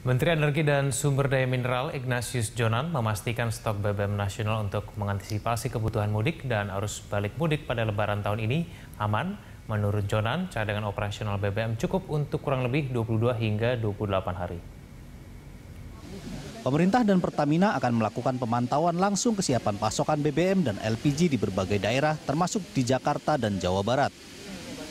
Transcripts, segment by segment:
Menteri Energi dan Sumber Daya Mineral Ignatius Jonan memastikan stok BBM nasional untuk mengantisipasi kebutuhan mudik dan arus balik mudik pada lebaran tahun ini aman. Menurut Jonan, cadangan operasional BBM cukup untuk kurang lebih 22 hingga 28 hari. Pemerintah dan Pertamina akan melakukan pemantauan langsung kesiapan pasokan BBM dan LPG di berbagai daerah termasuk di Jakarta dan Jawa Barat.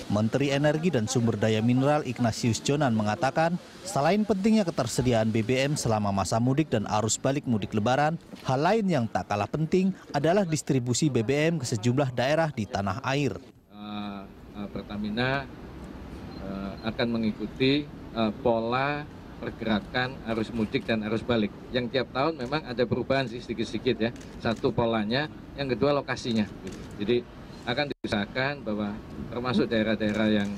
Menteri Energi dan Sumber Daya Mineral Ignatius Jonan mengatakan, selain pentingnya ketersediaan BBM selama masa mudik dan arus balik mudik lebaran, hal lain yang tak kalah penting adalah distribusi BBM ke sejumlah daerah di tanah air. Eh, eh, Pertamina eh, akan mengikuti pola pergerakan arus mudik dan arus balik. Yang tiap tahun memang ada perubahan sedikit-sedikit ya. Satu polanya, yang kedua lokasinya. Jadi akan diusahakan bahwa termasuk daerah-daerah yang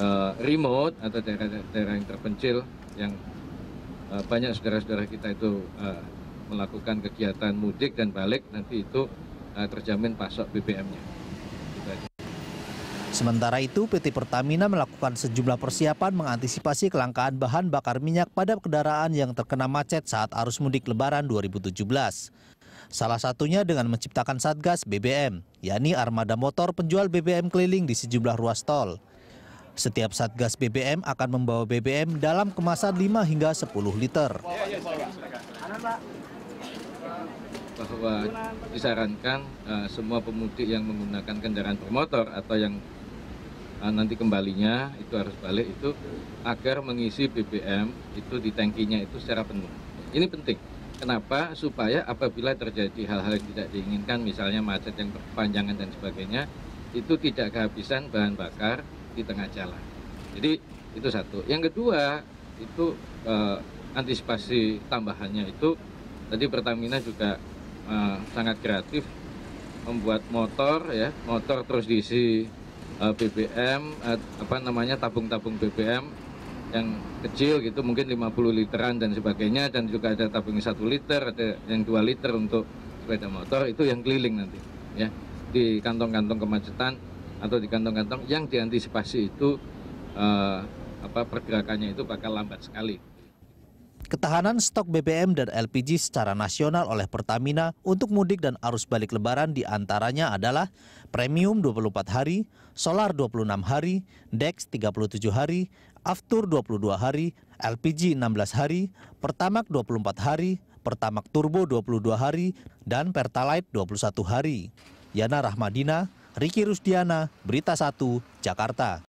uh, remote atau daerah-daerah yang terpencil yang uh, banyak saudara-saudara kita itu uh, melakukan kegiatan mudik dan balik nanti itu uh, terjamin pasok BBM-nya. Sementara itu, PT Pertamina melakukan sejumlah persiapan mengantisipasi kelangkaan bahan bakar minyak pada kendaraan yang terkena macet saat arus mudik Lebaran 2017. Salah satunya dengan menciptakan Satgas BBM, yakni armada motor penjual BBM keliling di sejumlah ruas tol. Setiap Satgas BBM akan membawa BBM dalam kemasan 5 hingga 10 liter. Bahwa disarankan uh, semua pemudik yang menggunakan kendaraan bermotor atau yang uh, nanti kembalinya itu harus balik itu agar mengisi BBM itu di tangkinya itu secara penuh. Ini penting. Kenapa? Supaya apabila terjadi hal-hal yang tidak diinginkan, misalnya macet yang berkepanjangan dan sebagainya, itu tidak kehabisan bahan bakar di tengah jalan. Jadi itu satu. Yang kedua itu eh, antisipasi tambahannya itu tadi Pertamina juga eh, sangat kreatif membuat motor ya, motor terus diisi eh, BBM eh, apa namanya tabung-tabung BBM yang kecil gitu mungkin 50 literan dan sebagainya dan juga ada tabung 1 liter ada yang 2 liter untuk sepeda motor itu yang keliling nanti ya di kantong-kantong kemacetan atau di kantong-kantong yang diantisipasi itu eh, apa pergerakannya itu bakal lambat sekali Ketahanan stok BBM dan LPG secara nasional oleh Pertamina untuk mudik dan arus balik lebaran diantaranya adalah premium 24 hari, solar 26 hari, DEX 37 hari, aftur 22 hari, LPG 16 hari, Pertamak 24 hari, Pertamak Turbo 22 hari, dan Pertalite 21 hari. Yana Rahmadina, Riki Rusdiana, Berita 1, Jakarta.